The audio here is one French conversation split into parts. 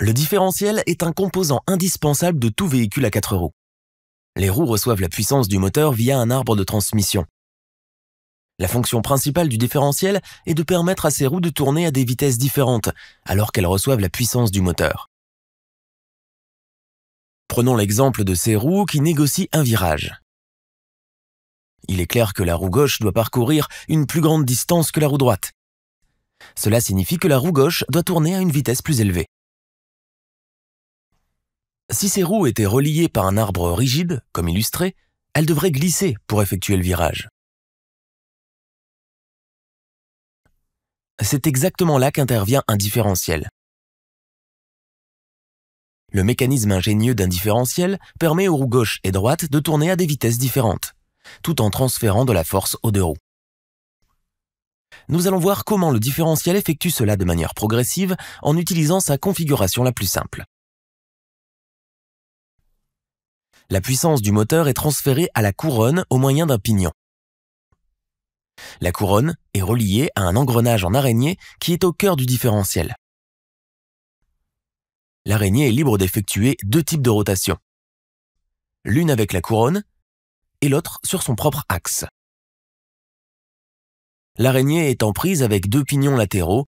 Le différentiel est un composant indispensable de tout véhicule à quatre roues. Les roues reçoivent la puissance du moteur via un arbre de transmission. La fonction principale du différentiel est de permettre à ces roues de tourner à des vitesses différentes, alors qu'elles reçoivent la puissance du moteur. Prenons l'exemple de ces roues qui négocient un virage. Il est clair que la roue gauche doit parcourir une plus grande distance que la roue droite. Cela signifie que la roue gauche doit tourner à une vitesse plus élevée. Si ces roues étaient reliées par un arbre rigide, comme illustré, elles devraient glisser pour effectuer le virage. C'est exactement là qu'intervient un différentiel. Le mécanisme ingénieux d'un différentiel permet aux roues gauche et droite de tourner à des vitesses différentes, tout en transférant de la force aux deux roues. Nous allons voir comment le différentiel effectue cela de manière progressive en utilisant sa configuration la plus simple. la puissance du moteur est transférée à la couronne au moyen d'un pignon. La couronne est reliée à un engrenage en araignée qui est au cœur du différentiel. L'araignée est libre d'effectuer deux types de rotations. L'une avec la couronne et l'autre sur son propre axe. L'araignée est en prise avec deux pignons latéraux.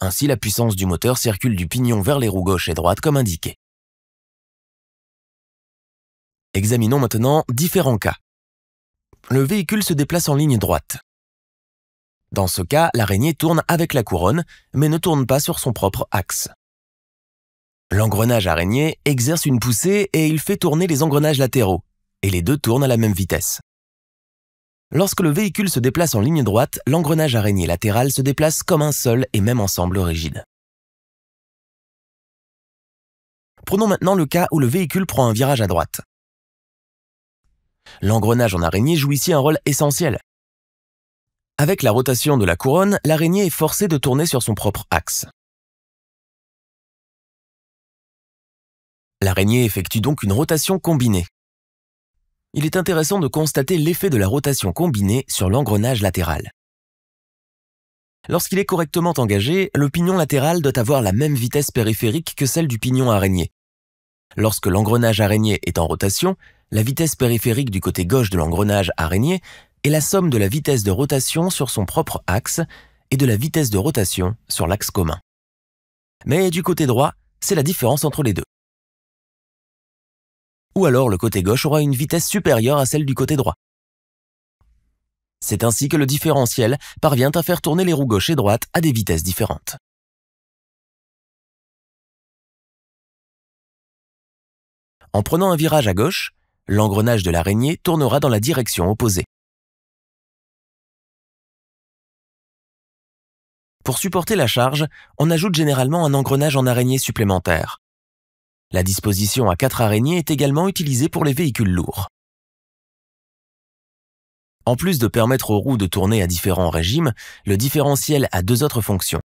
Ainsi, la puissance du moteur circule du pignon vers les roues gauche et droite comme indiqué. Examinons maintenant différents cas. Le véhicule se déplace en ligne droite. Dans ce cas, l'araignée tourne avec la couronne, mais ne tourne pas sur son propre axe. L'engrenage araignée exerce une poussée et il fait tourner les engrenages latéraux, et les deux tournent à la même vitesse. Lorsque le véhicule se déplace en ligne droite, l'engrenage araignée latéral se déplace comme un seul et même ensemble rigide. Prenons maintenant le cas où le véhicule prend un virage à droite. L'engrenage en araignée joue ici un rôle essentiel. Avec la rotation de la couronne, l'araignée est forcée de tourner sur son propre axe. L'araignée effectue donc une rotation combinée. Il est intéressant de constater l'effet de la rotation combinée sur l'engrenage latéral. Lorsqu'il est correctement engagé, le pignon latéral doit avoir la même vitesse périphérique que celle du pignon araignée. Lorsque l'engrenage araignée est en rotation, la vitesse périphérique du côté gauche de l'engrenage araignée est la somme de la vitesse de rotation sur son propre axe et de la vitesse de rotation sur l'axe commun. Mais du côté droit, c'est la différence entre les deux. Ou alors le côté gauche aura une vitesse supérieure à celle du côté droit. C'est ainsi que le différentiel parvient à faire tourner les roues gauche et droite à des vitesses différentes. En prenant un virage à gauche, l'engrenage de l'araignée tournera dans la direction opposée. Pour supporter la charge, on ajoute généralement un engrenage en araignée supplémentaire. La disposition à quatre araignées est également utilisée pour les véhicules lourds. En plus de permettre aux roues de tourner à différents régimes, le différentiel a deux autres fonctions.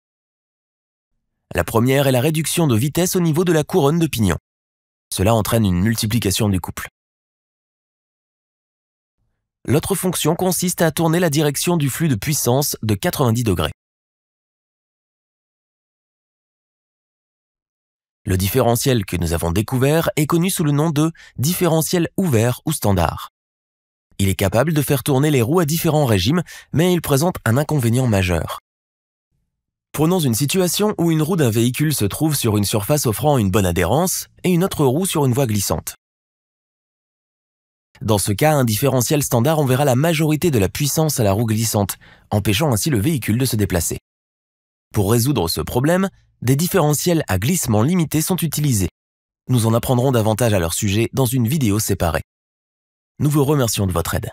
La première est la réduction de vitesse au niveau de la couronne de pignon. Cela entraîne une multiplication du couple. L'autre fonction consiste à tourner la direction du flux de puissance de 90 degrés. Le différentiel que nous avons découvert est connu sous le nom de différentiel ouvert ou standard. Il est capable de faire tourner les roues à différents régimes, mais il présente un inconvénient majeur. Prenons une situation où une roue d'un véhicule se trouve sur une surface offrant une bonne adhérence et une autre roue sur une voie glissante. Dans ce cas, un différentiel standard enverra la majorité de la puissance à la roue glissante, empêchant ainsi le véhicule de se déplacer. Pour résoudre ce problème, des différentiels à glissement limité sont utilisés. Nous en apprendrons davantage à leur sujet dans une vidéo séparée. Nous vous remercions de votre aide.